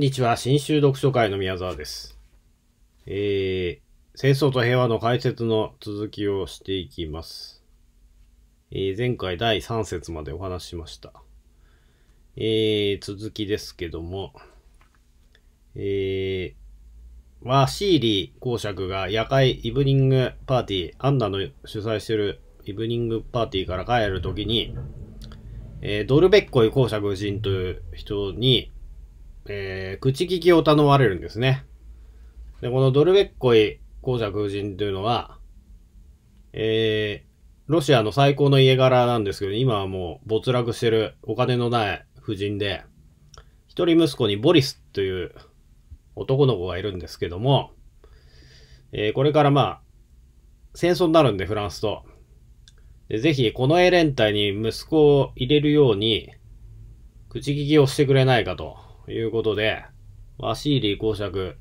んにちは、新州読書会の宮沢です。えー、戦争と平和の解説の続きをしていきます。えー、前回第3節までお話しました。えー、続きですけども、えー、ワシーリー公爵が夜会イブニングパーティー、アンナの主催してるイブニングパーティーから帰るときに、えー、ドルベッコイ公爵夫人という人に、えー、口利きを頼まれるんですね。で、このドルベッコイ公爵夫人というのは、えー、ロシアの最高の家柄なんですけど、今はもう没落してるお金のない夫人で、一人息子にボリスという男の子がいるんですけども、えー、これからまあ、戦争になるんで、フランスと。でぜひ、このエレン隊に息子を入れるように、口利きをしてくれないかと。いうことで、ワシーリー公爵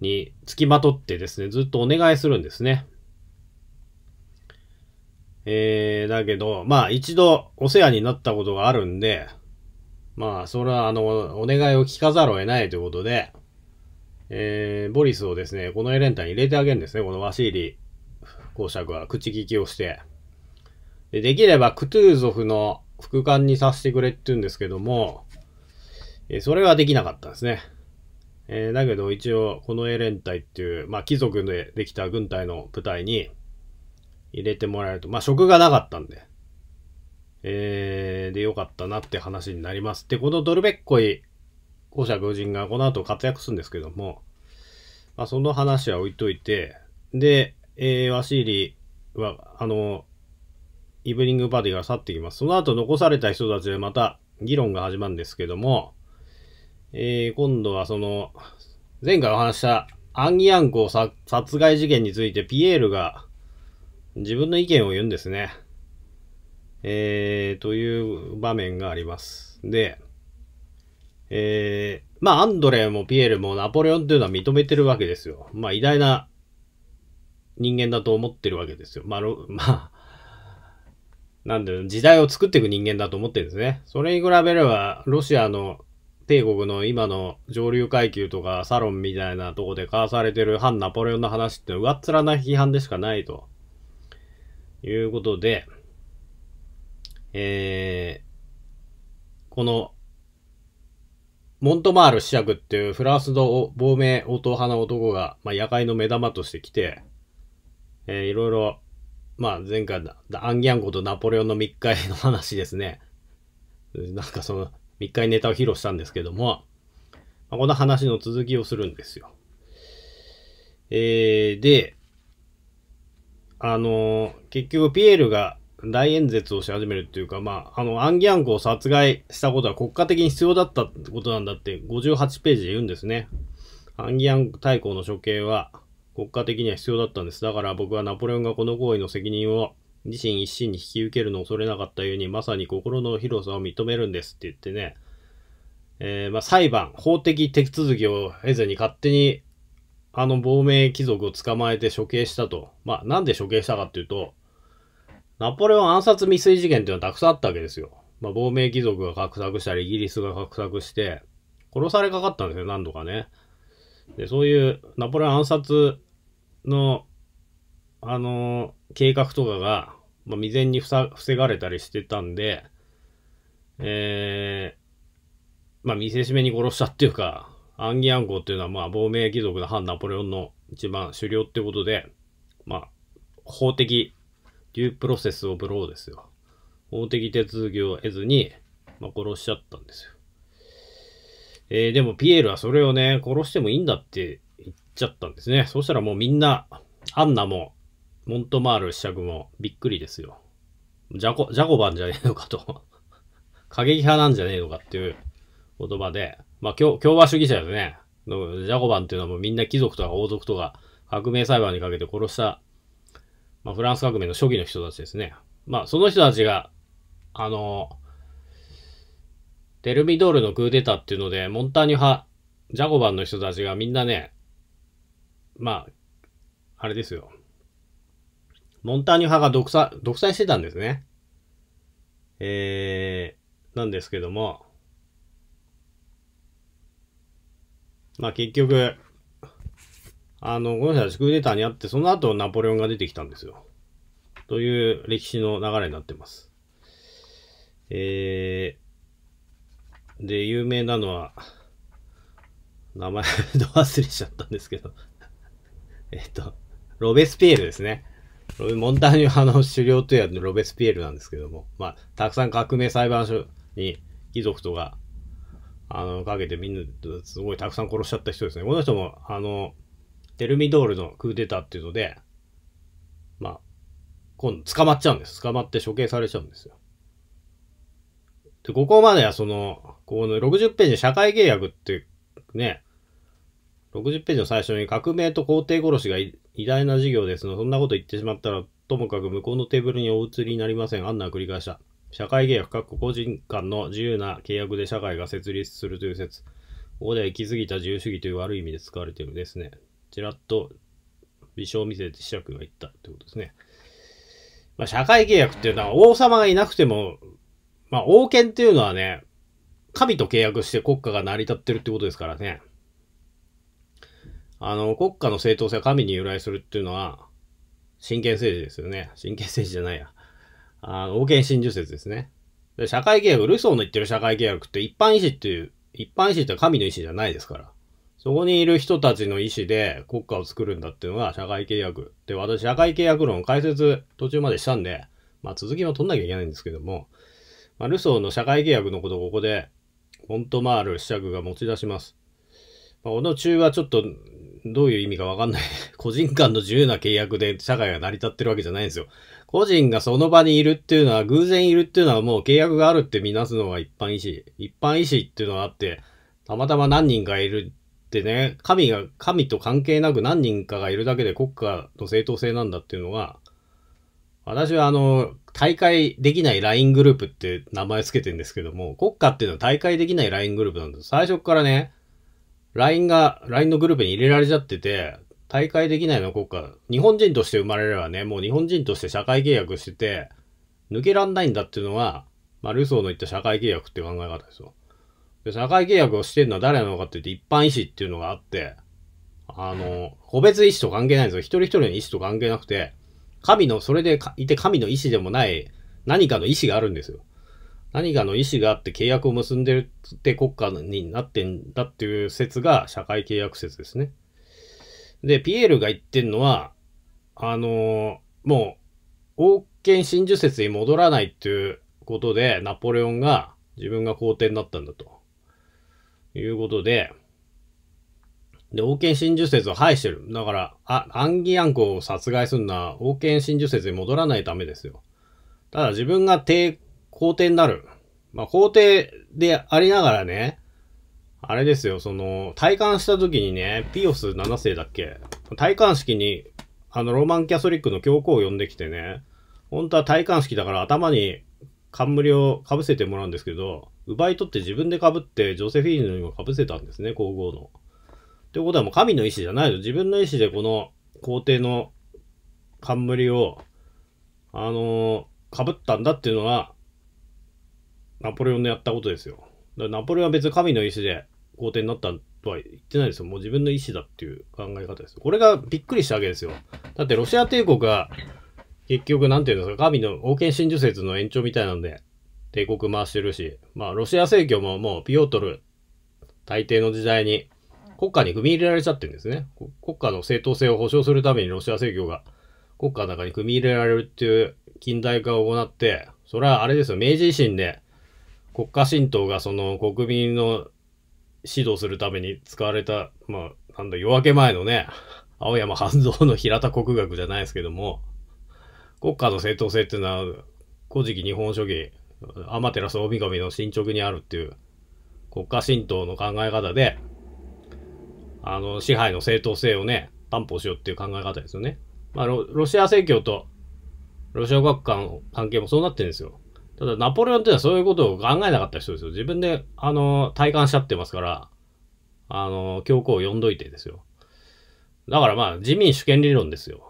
に付きまとってですね、ずっとお願いするんですね。えー、だけど、まあ一度お世話になったことがあるんで、まあそれはあの、お願いを聞かざるを得ないということで、えー、ボリスをですね、このエレンタに入れてあげるんですね、このワシーリー公爵は口利きをして。でできればクトゥーゾフの副官にさせてくれって言うんですけども、えそれはできなかったんですね。えー、だけど一応、このエレン隊っていう、まあ、貴族でできた軍隊の部隊に入れてもらえると、まあ、職がなかったんで、えー、で、よかったなって話になります。で、このドルベッコイ公爵夫人がこの後活躍するんですけども、まあ、その話は置いといて、で、えー、ワシーリは、あの、イブニングパーティーが去ってきます。その後残された人たちでまた議論が始まるんですけども、えー、今度はその、前回お話したアンギアンコ殺害事件についてピエールが自分の意見を言うんですね。えー、という場面があります。で、えー、まあ、アンドレもピエールもナポレオンというのは認めてるわけですよ。まあ、偉大な人間だと思ってるわけですよ。まあ、まあ、なんで、時代を作っていく人間だと思ってるんですね。それに比べれば、ロシアの帝国の今の上流階級とかサロンみたいなとこで交わされてる反ナポレオンの話って上っ面な批判でしかないと。いうことで、えー、この、モントマール試着っていうフランスの亡命応答派の男が、まあ、夜会の目玉として来て、えー、いろいろ、まあ、前回、アンギャンコとナポレオンの密会の話ですね。なんかその、3日にネタを披露したんですけども、まあ、この話の続きをするんですよ。えー、で、あのー、結局ピエールが大演説をし始めるっていうか、まあ、あの、アンギャンコを殺害したことは国家的に必要だったってことなんだって58ページで言うんですね。アンギャン大公の処刑は国家的には必要だったんです。だから僕はナポレオンがこの行為の責任を自身一心に引き受けるのを恐れなかったように、まさに心の広さを認めるんですって言ってね、えー、まあ、裁判、法的手続きを経ずに勝手に、あの亡命貴族を捕まえて処刑したと。まあ、なんで処刑したかっていうと、ナポレオン暗殺未遂事件っていうのはたくさんあったわけですよ。まあ、亡命貴族が画策したり、イギリスが画策して、殺されかかったんですよ、何度かね。で、そういうナポレオン暗殺の、あのー、計画とかがまあ、未然に防がれたりしてたんで、えー、まあ、見せしめに殺したっていうか、アンギアンコっていうのは、まあ、亡命貴族の反ナポレオンの一番首領ってことで、まあ、法的、デュープロセスをブローですよ。法的手続きを得ずに、まあ、殺しちゃったんですよ。えー、でも、ピエールはそれをね、殺してもいいんだって言っちゃったんですね。そしたらもうみんな、アンナも、モントマール試着もびっくりですよ。ジャコ、ジャコバンじゃねえのかと 過激派なんじゃねえのかっていう言葉で、まあ、共共和主義者ですね。のジャコバンっていうのはもうみんな貴族とか王族とか革命裁判にかけて殺した、まあ、フランス革命の初期の人たちですね。まあ、その人たちが、あの、テルミドールのクーデターっていうので、モンターニュ派、ジャコバンの人たちがみんなね、まあ、あれですよ。モンターニュ派が独裁、独裁してたんですね。えー、なんですけども、まあ結局、あの、この人たちクーデターにあって、その後ナポレオンが出てきたんですよ。という歴史の流れになってます。えー、で、有名なのは、名前ど忘れしちゃったんですけど えっと、ロベスピエールですね。モンターニュ派の狩猟というのはロベスピエールなんですけども、まあ、たくさん革命裁判所に遺族とか、あの、かけてみんな、すごいたくさん殺しちゃった人ですね。この人も、あの、テルミドールのクーデターっていうので、まあ、今度捕まっちゃうんです。捕まって処刑されちゃうんですよ。で、ここまではその、この60ページの社会契約ってね、60ページの最初に革命と皇帝殺しが偉大な事業ですの。そんなこと言ってしまったら、ともかく向こうのテーブルにお移りになりません。アンナは繰り返した。社会契約、各個個人間の自由な契約で社会が設立するという説。ここでは行き過ぎた自由主義という悪い意味で使われているですね。ちらっと、微笑を見せて者君が言ったということですね。まあ、社会契約っていうのは王様がいなくても、まあ、王権っていうのはね、神と契約して国家が成り立ってるってことですからね。あの、国家の正当性は神に由来するっていうのは、真剣政治ですよね。真剣政治じゃないや。あの、王権真珠説ですね。で、社会契約、ルソーの言ってる社会契約って一般意志っていう、一般意志って神の意志じゃないですから。そこにいる人たちの意思で国家を作るんだっていうのが社会契約。で、私、社会契約論解説途中までしたんで、まあ続きは取んなきゃいけないんですけども、まあ、ルソーの社会契約のことをここで、モントマール試着が持ち出します。まあ、この中はちょっとどういう意味かわかんない。個人間の自由な契約で社会が成り立ってるわけじゃないんですよ。個人がその場にいるっていうのは、偶然いるっていうのはもう契約があるってみなすのが一般意志。一般意志っていうのはあって、たまたま何人かいるってね、神が、神と関係なく何人かがいるだけで国家の正当性なんだっていうのが、私はあの、大会できない LINE グループって名前つけてんですけども、国家っていうのは大会できない LINE グループなんです。最初からね、LINE が、LINE のグループに入れられちゃってて、大会できないの国家、日本人として生まれればね、もう日本人として社会契約してて、抜けらんないんだっていうのが、まあ、ルソーの言った社会契約って考え方ですよ。で、社会契約をしてるのは誰なのかって言って、一般医師っていうのがあって、あの、個別医師と関係ないんですよ。一人一人の医師と関係なくて、神の、それでいて神の意志でもない何かの意思があるんですよ。何かの意思があって契約を結んでるって国家になってんだっていう説が社会契約説ですね。で、ピエールが言ってんのは、あのー、もう、王権真珠説に戻らないっていうことで、ナポレオンが自分が皇帝になったんだと。いうことで、で、王権真珠説を廃してる。だから、あ、アンギアンコを殺害するのは王権真珠説に戻らないためですよ。ただ自分が帝皇帝になる。まあ、皇帝でありながらね、あれですよ、その、体感した時にね、ピオス7世だっけ戴冠式に、あの、ローマンキャソリックの教皇を呼んできてね、本当は戴冠式だから頭に冠をかぶせてもらうんですけど、奪い取って自分でかぶって、ジョセフィーヌにもかぶせたんですね、皇后の。っいうことはもう神の意志じゃないの。自分の意志でこの皇帝の冠を、あのー、かぶったんだっていうのは、ナポレオンのやったことですよ。だナポレオンは別に神の意志で皇帝になったとは言ってないですよ。もう自分の意志だっていう考え方です。これがびっくりしたわけですよ。だってロシア帝国が結局なんていうんですか、神の王権真珠説の延長みたいなんで帝国回してるし、まあロシア正教ももうピオトル大抵の時代に国家に組み入れられちゃってるんですね。国家の正当性を保障するためにロシア正教が国家の中に組み入れられるっていう近代化を行って、それはあれですよ、明治維新で国家神道がその国民の指導するために使われた、まあ、なんだ、夜明け前のね、青山半蔵の平田国学じゃないですけども、国家の正当性っていうのは、古事記日本書紀、天照大神の進捗にあるっていう、国家神道の考え方で、あの、支配の正当性をね、担保しようっていう考え方ですよね。まあ、ロシア正教とロシア国家の関係もそうなってるんですよ。ただ、ナポレオンっていうのはそういうことを考えなかった人ですよ。自分で、あの、体感しちゃってますから、あの、教皇を呼んどいてですよ。だからまあ、自民主権理論ですよ。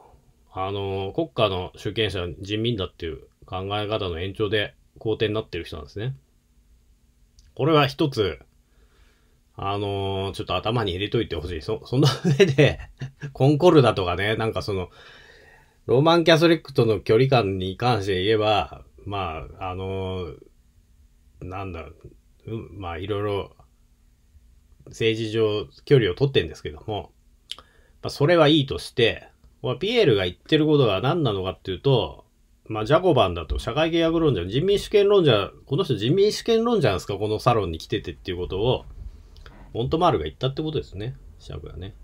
あの、国家の主権者人民だっていう考え方の延長で皇帝になってる人なんですね。これは一つ、あのちょっと頭に入れといてほしい。そ、その上で コンコルダとかね、なんかその、ローマンキャソリックとの距離感に関して言えば、まあ、あの、なんだ、うん、まあ、いろいろ、政治上距離を取ってんですけども、まあ、それはいいとして、ピエールが言ってることが何なのかっていうと、まあ、ジャコバンだと社会契約論者、人民主権論者、この人人民主権論者なんですか、このサロンに来ててっていうことを、モントマールが言ったってことですね、シャーがね。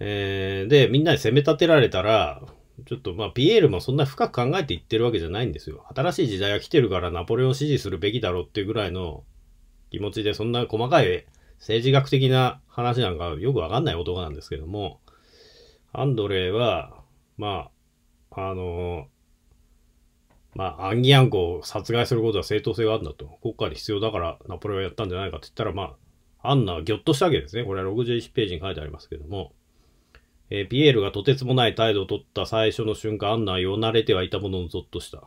えー、で、みんなに責め立てられたら、ちょっとまあ、ピエールもそんな深く考えていってるわけじゃないんですよ。新しい時代が来てるからナポレオン支持するべきだろうっていうぐらいの気持ちで、そんな細かい政治学的な話なんかよくわかんない男なんですけども、アンドレは、まあ、あの、まあ、アンギアンコを殺害することは正当性があるんだと。国家で必要だからナポレオンやったんじゃないかって言ったら、まあ、アンナはぎょっとしたわけですね。これは61ページに書いてありますけども。えー、ピエールがとてつもない態度を取った最初の瞬間、アンナはよなれてはいたもののぞっとした。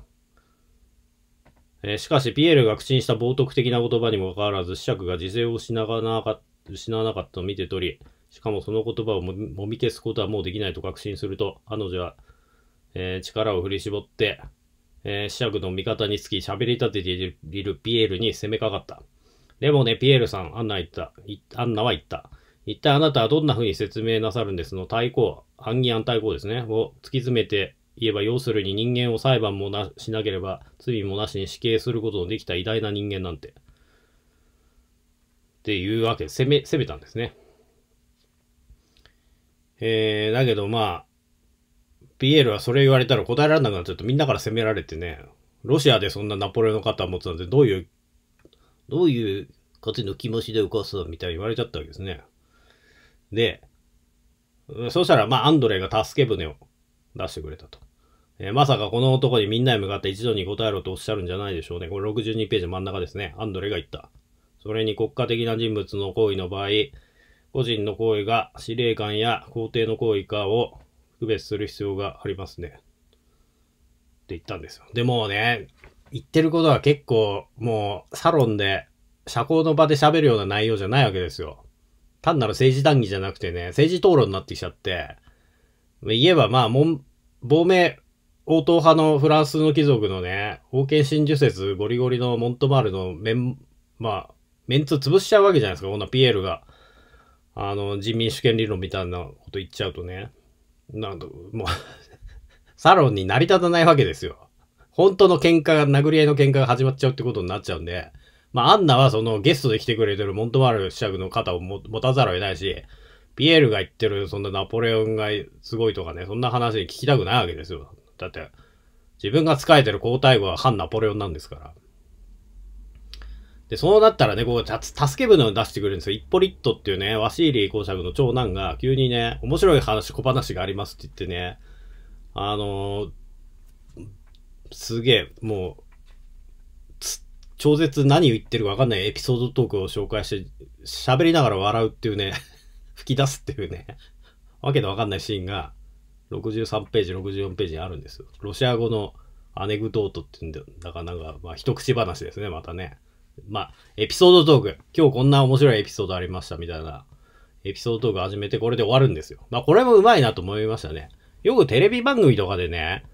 えー、しかし、ピエールが口にした冒涜的な言葉にもかかわらず、子爵が自制を失わなか失わなかったのを見て取り、しかもその言葉をもみ消すことはもうできないと確信すると、彼女は、えー、力を振り絞って、えー、子の味方につき、喋り立てているピエールに攻めかかった。でもね、ピエールさん、アンナ言った。アンナは言った。一体あなたはどんな風に説明なさるんですの対抗、反議案対抗ですね、を突き詰めて言えば、要するに人間を裁判もなしなければ、罪もなしに死刑することのできた偉大な人間なんて。っていうわけで、攻め、攻めたんですね。えー、だけどまあ、ピエールはそれ言われたら答えられなくなっちゃうとみんなから責められてね、ロシアでそんなナポレオンの肩を持つなんてどういう、どういう勝ちの気持ちで動かすみたいに言われちゃったわけですね。で、そしたら、まあ、アンドレが助け舟を出してくれたと。えー、まさかこの男にみんなに向かって一度に答えろとおっしゃるんじゃないでしょうね。これ62ページ真ん中ですね。アンドレが言った。それに国家的な人物の行為の場合、個人の行為が司令官や皇帝の行為かを区別する必要がありますね。って言ったんですよ。でもね、言ってることは結構もうサロンで社交の場で喋るような内容じゃないわけですよ。単なる政治談義じゃなくてね、政治討論になってきちゃって、言えばまあ、もん、亡命、応答派のフランスの貴族のね、王権真珠説ゴリゴリのモントマールのメン、まあ、メンツ潰しちゃうわけじゃないですか、こんなピエールが。あの、人民主権理論みたいなこと言っちゃうとね。なんと、もう サロンに成り立たないわけですよ。本当の喧嘩が、殴り合いの喧嘩が始まっちゃうってことになっちゃうんで、まあ、アンナはそのゲストで来てくれてるモントマル主役の肩を持たざるを得ないし、ピエールが言ってるそんなナポレオンがすごいとかね、そんな話聞きたくないわけですよ。だって、自分が仕えてる交代後は反ナポレオンなんですから。で、そうなったらね、こう、助け舟を出してくれるんですよ。イッポリットっていうね、ワシーリー公爵の長男が急にね、面白い話、小話がありますって言ってね、あのー、すげえ、もう、超絶何言ってるかわかんないエピソードトークを紹介して、喋りながら笑うっていうね、吹き出すっていうね、わけのわかんないシーンが、63ページ、64ページにあるんですよ。ロシア語のアネグドートって言うんだからなんか、まあ、一口話ですね、またね。まあ、エピソードトーク。今日こんな面白いエピソードありましたみたいな、エピソードトーク始めてこれで終わるんですよ。まあ、これもうまいなと思いましたね。よくテレビ番組とかでね、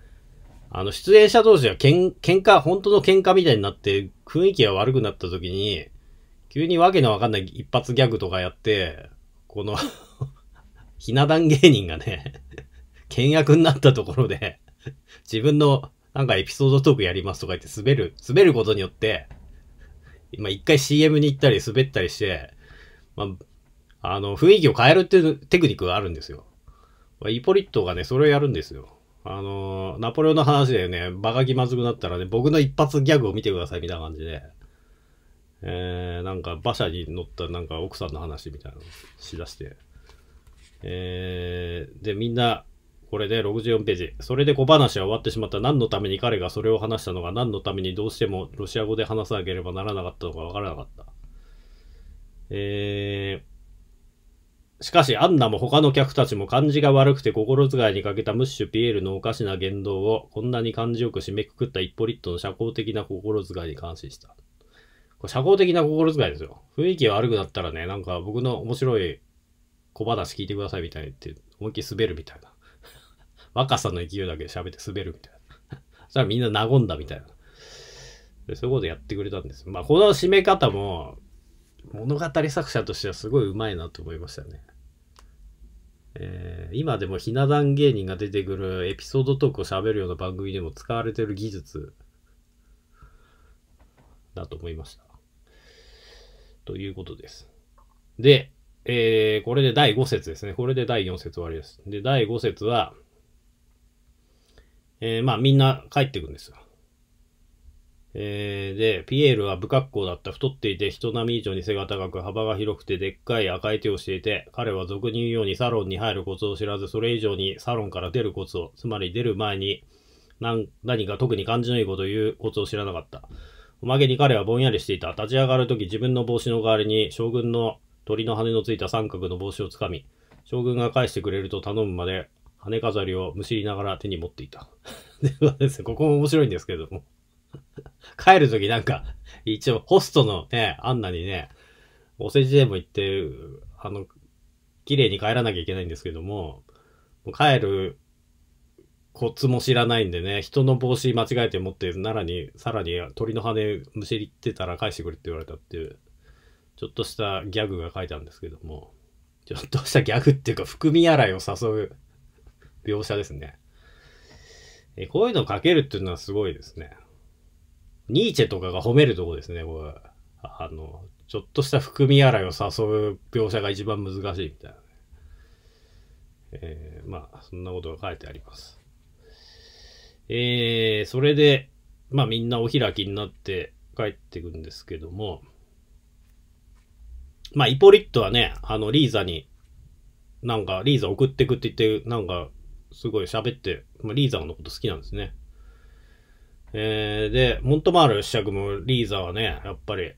あの、出演者同士がけん喧嘩、本当の喧嘩みたいになって、雰囲気が悪くなった時に、急にわけのわかんない一発ギャグとかやって、この ひな壇芸人がね 倹約になったところで自分のなんかエピソードトークやりますとか言って滑る、滑ることによって、今一回 CM に行ったり滑ったりして、まあ、あの、雰囲気を変えるっていうテクニックがあるんですよ。イポリットがね、それをやるんですよ。あの、ナポレオンの話でね、バカ気まずくなったらね、僕の一発ギャグを見てくださいみたいな感じで、えー、なんか馬車に乗ったなんか奥さんの話みたいなのしだして、えー、で、みんな、これで64ページ。それで小話は終わってしまった。何のために彼がそれを話したのか、何のためにどうしてもロシア語で話さなければならなかったのかわからなかった。えーしかし、アンナも他の客たちも感じが悪くて心遣いに欠けたムッシュ・ピエールのおかしな言動を、こんなに感じよく締めくくった一ポリットの社交的な心遣いに感心した。これ社交的な心遣いですよ。雰囲気悪くなったらね、なんか僕の面白い小話聞いてくださいみたいに言って、思いっきり滑るみたいな。若さの勢いだけで喋って滑るみたいな。そしたらみんな和んだみたいな。でそういうことやってくれたんです。まあ、この締め方も、物語作者としてはすごい上手いなと思いましたね。えー、今でもひな壇芸人が出てくるエピソードトークを喋るような番組でも使われてる技術だと思いました。ということです。で、えー、これで第5節ですね。これで第4節終わりです。で、第5節は、えー、まあみんな帰ってくんですよ。えー、で、ピエールは不格好だった。太っていて、人並み以上に背が高く、幅が広くて、でっかい赤い手をしていて、彼は俗に言うようにサロンに入るコツを知らず、それ以上にサロンから出るコツを、つまり出る前に何何か特に感じのいいことを言うコツを知らなかった。おまけに彼はぼんやりしていた。立ち上がるとき自分の帽子の代わりに将軍の鳥の羽のついた三角の帽子をつかみ、将軍が返してくれると頼むまで羽飾りをむしりながら手に持っていた。ではですね、ここも面白いんですけれども。帰るときなんか、一応ホストのね、アンナにね、お世辞でも行って、あの、綺麗に帰らなきゃいけないんですけども、も帰るコツも知らないんでね、人の帽子間違えて持って、奈良に、さらに鳥の羽むしりってたら返してくれって言われたっていう、ちょっとしたギャグが書いてあるんですけども、ちょっとしたギャグっていうか、含み洗いを誘う描写ですね。えこういうのを書けるっていうのはすごいですね。ニーチェとかが褒めるとこですね、これ。あの、ちょっとした含み洗いを誘う描写が一番難しいみたいな、ね。えー、まあ、そんなことが書いてあります。えー、それで、まあみんなお開きになって帰ってくんですけども、まあイポリットはね、あのリーザに、なんかリーザ送ってくって言って、なんかすごい喋って、まあ、リーザのこと好きなんですね。えー、で、モントマール試着もリーザはね、やっぱり、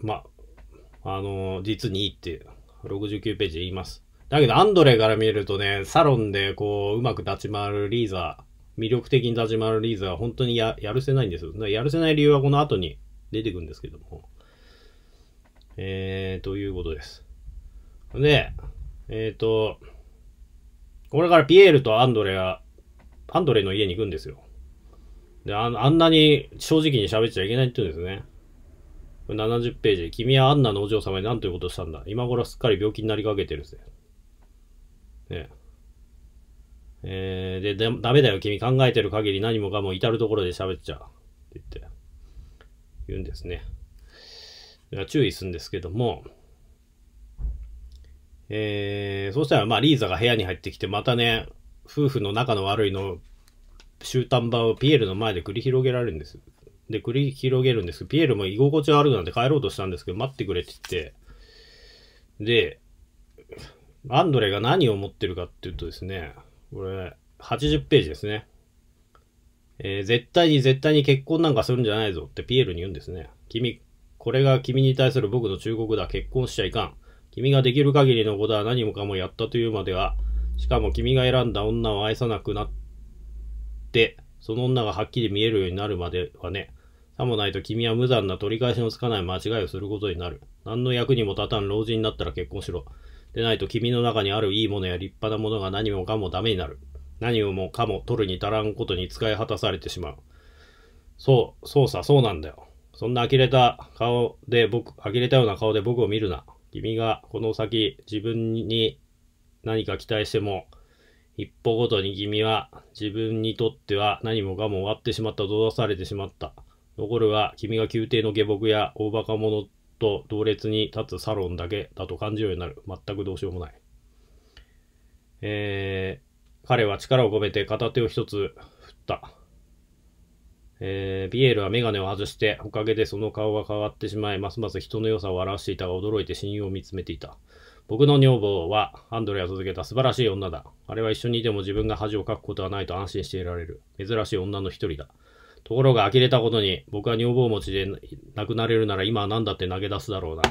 ま、あのー、実にいいって69ページで言います。だけど、アンドレから見るとね、サロンでこう、うまく立ち回るリーザ魅力的に立ち回るリーザは本当にやるせないんですよ。やるせない理由はこの後に出てくるんですけども。えー、ということです。で、えっ、ー、と、これからピエールとアンドレがアンドレの家に行くんですよ。で、ああんなに正直に喋っちゃいけないって言うんですね。70ページ。君はアンナのお嬢様に何ということをしたんだ。今頃すっかり病気になりかけてるぜ。ねえー、で、ダメだよ。君考えてる限り何もかも至るところで喋っちゃう。って言って、言うんですね。注意するんですけども、えー、そしたら、まあ、リーザが部屋に入ってきて、またね、夫婦の仲の悪いの終端版をピエールの前で繰り広げられるんです。で、繰り広げるんですピエールも居心地悪くなんて帰ろうとしたんですけど、待ってくれって言って、で、アンドレが何を持ってるかっていうとですね、これ、80ページですね。えー、絶対に絶対に結婚なんかするんじゃないぞってピエールに言うんですね。君、これが君に対する僕の忠告だ。結婚しちゃいかん。君ができる限りのことは何もかもやったというまでは、しかも君が選んだ女を愛さなくなって、その女がはっきり見えるようになるまではね、さもないと君は無残な取り返しのつかない間違いをすることになる。何の役にも立たん老人になったら結婚しろ。でないと君の中にあるいいものや立派なものが何もかもダメになる。何をもかも取るに足らんことに使い果たされてしまう。そう、そうさ、そうなんだよ。そんな呆れた顔で僕、呆れたような顔で僕を見るな。君がこの先自分に何か期待しても、一歩ごとに君は自分にとっては何もかも終わってしまった、閉ざされてしまった。残るは君が宮廷の下僕や大バカ者と同列に立つサロンだけだと感じるようになる。全くどうしようもない。えー、彼は力を込めて片手を一つ振った。えー、ビエールは眼鏡を外して、おかげでその顔が変わってしまい、ますます人の良さを表していたが驚いて親友を見つめていた。僕の女房はアンドレが続けた素晴らしい女だ。あれは一緒にいても自分が恥をかくことはないと安心していられる。珍しい女の一人だ。ところが呆れたことに、僕は女房持ちで亡くなれるなら今は何だって投げ出すだろうな。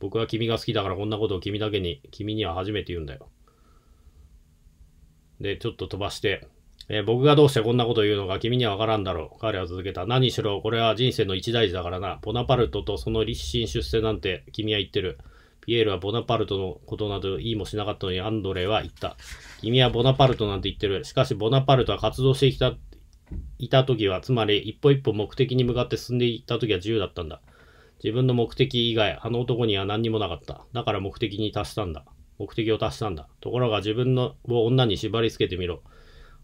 僕は君が好きだからこんなことを君だけに、君には初めて言うんだよ。で、ちょっと飛ばして、えー、僕がどうしてこんなことを言うのか君にはわからんだろう。彼は続けた。何しろ、これは人生の一大事だからな。ポナパルトとその立身出世なんて君は言ってる。ピエールはボナパルトのことなど言いもしなかったのにアンドレは言った。君はボナパルトなんて言ってる。しかしボナパルトは活動してきた、いた時は、つまり一歩一歩目的に向かって進んでいった時は自由だったんだ。自分の目的以外、あの男には何にもなかった。だから目的に達したんだ。目的を達したんだ。ところが自分のを女に縛り付けてみろ。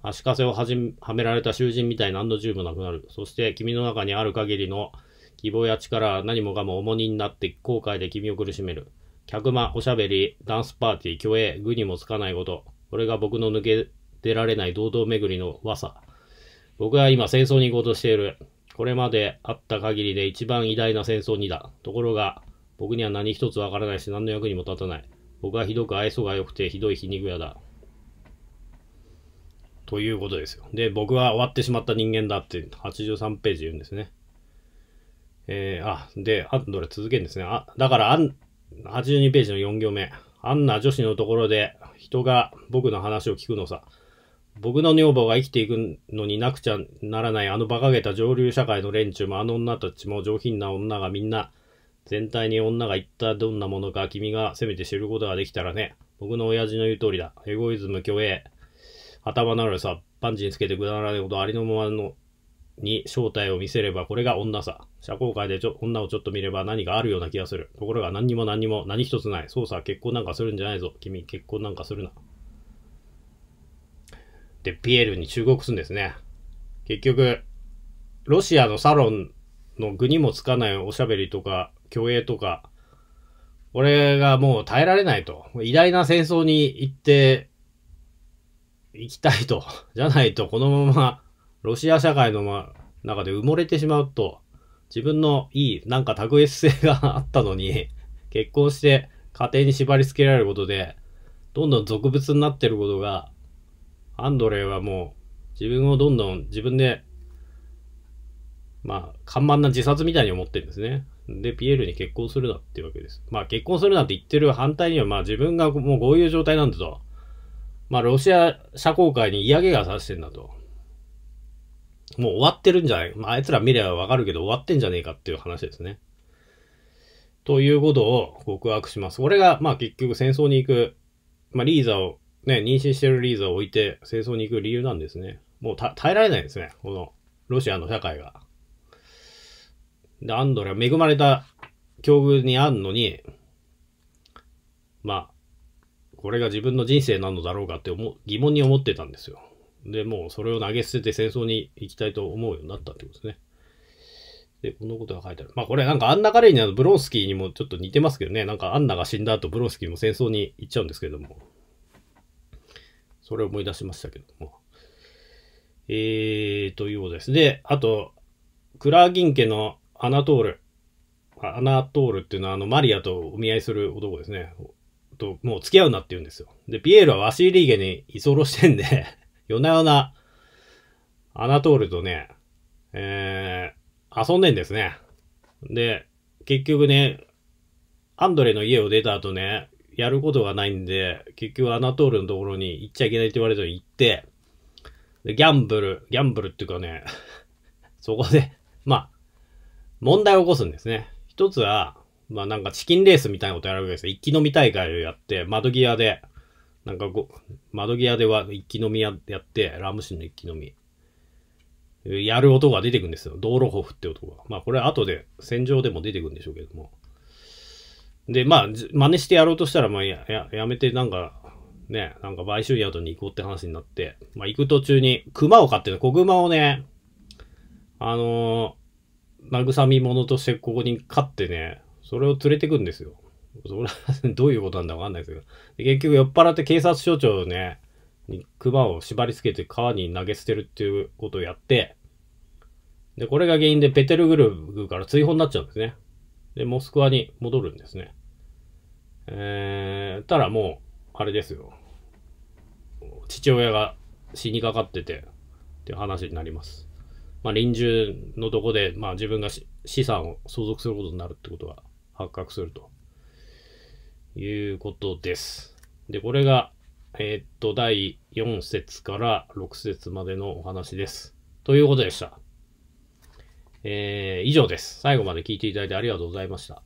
足かせをはじはめられた囚人みたい何の銃もなくなる。そして君の中にある限りの希望や力は何もかも重荷になって後悔で君を苦しめる。客間、おしゃべり、ダンスパーティー、虚栄、具にもつかないこと。これが僕の抜け出られない堂々巡りの噂。僕は今戦争に行こうとしている。これまであった限りで一番偉大な戦争にだ。ところが、僕には何一つわからないし何の役にも立たない。僕はひどく愛想が良くてひどい皮肉屋だ。ということですよ。で、僕は終わってしまった人間だって83ページ言うんですね。えー、あ、で、あ、ンドレ続けんですね。あ、だからあん、82ページの4行目。あんな女子のところで人が僕の話を聞くのさ。僕の女房が生きていくのになくちゃならないあの馬鹿げた上流社会の連中もあの女たちも上品な女がみんな全体に女が一体どんなものか君がせめて知ることができたらね。僕の親父の言う通りだ。エゴイズム虚栄。頭のあるさ、パンチにつけてくだらないことありのままのに正体を見せればこれが女さ。社交界でちょ女をちょっと見れば何かあるような気がする。ところが何にも何にも何一つない。捜査結婚なんかするんじゃないぞ。君、結婚なんかするな。で、ピエールに忠告するんですね。結局、ロシアのサロンの具にもつかないおしゃべりとか、虚栄とか、俺がもう耐えられないと。偉大な戦争に行って、行きたいと。じゃないと、このままロシア社会の中で埋もれてしまうと、自分のいい、なんか卓越性があったのに、結婚して家庭に縛り付けられることで、どんどん俗物になってることが、アンドレイはもう自分をどんどん自分で、まあ、看板な自殺みたいに思ってるんですね。で、ピエールに結婚するなっていうわけです。まあ、結婚するなって言ってる反対には、まあ自分がもうこういう状態なんだと。まあ、ロシア社交界に嫌気がさしてんだと。もう終わってるんじゃない、まあ、あいつら見ればわかるけど終わってんじゃねえかっていう話ですね。ということを告白します。俺が、まあ結局戦争に行く、まあリーザを、ね、妊娠してるリーザを置いて戦争に行く理由なんですね。もう耐えられないですね。この、ロシアの社会が。で、アンドレは恵まれた境遇にあんのに、まあ、これが自分の人生なのだろうかって思疑問に思ってたんですよ。で、もうそれを投げ捨てて戦争に行きたいと思うようになったってことですね。で、このことが書いてある。まあこれなんかアンナ・カレーニャのブロンスキーにもちょっと似てますけどね。なんかアンナが死んだ後ブロンスキーも戦争に行っちゃうんですけども。それを思い出しましたけども。えー、ということです。で、あと、クラーギン家のアナトール。アナトールっていうのはあのマリアとお見合いする男ですね。と、もう付き合うなって言うんですよ。で、ピエールはワシーリーゲに居候してんで夜な夜な、アナトールとね、えー、遊んでんですね。で、結局ね、アンドレの家を出た後ね、やることがないんで、結局アナトールのところに行っちゃいけないって言われたのに行って、で、ギャンブル、ギャンブルっていうかね、そこで、まあ、問題を起こすんですね。一つは、まあなんかチキンレースみたいなことやるわけですよ。一気飲み大会をやって、窓際で、なんかご、窓際では一気飲みやって、ラムシンの一気飲み。やる音が出てくるんですよ。道路ホフって音が。まあこれは後で、戦場でも出てくるんでしょうけども。で、まあ、真似してやろうとしたら、まあや、や、やめてなんか、ね、なんか買収宿に行こうって話になって、まあ行く途中に、熊を飼ってる、子熊をね、あのー、慰み者としてここに飼ってね、それを連れてくんですよ。どういうことなんだかわかんないですけど。結局酔っ払って警察署長ね、に熊を縛り付けて川に投げ捨てるっていうことをやって、で、これが原因でペテルグルグから追放になっちゃうんですね。で、モスクワに戻るんですね。えー、たらもう、あれですよ。父親が死にかかってて、っていう話になります。まあ、臨終のとこで、まあ、自分が資産を相続することになるってことが発覚すると。いうことです。で、これが、えー、っと、第4節から6節までのお話です。ということでした。えー、以上です。最後まで聞いていただいてありがとうございました。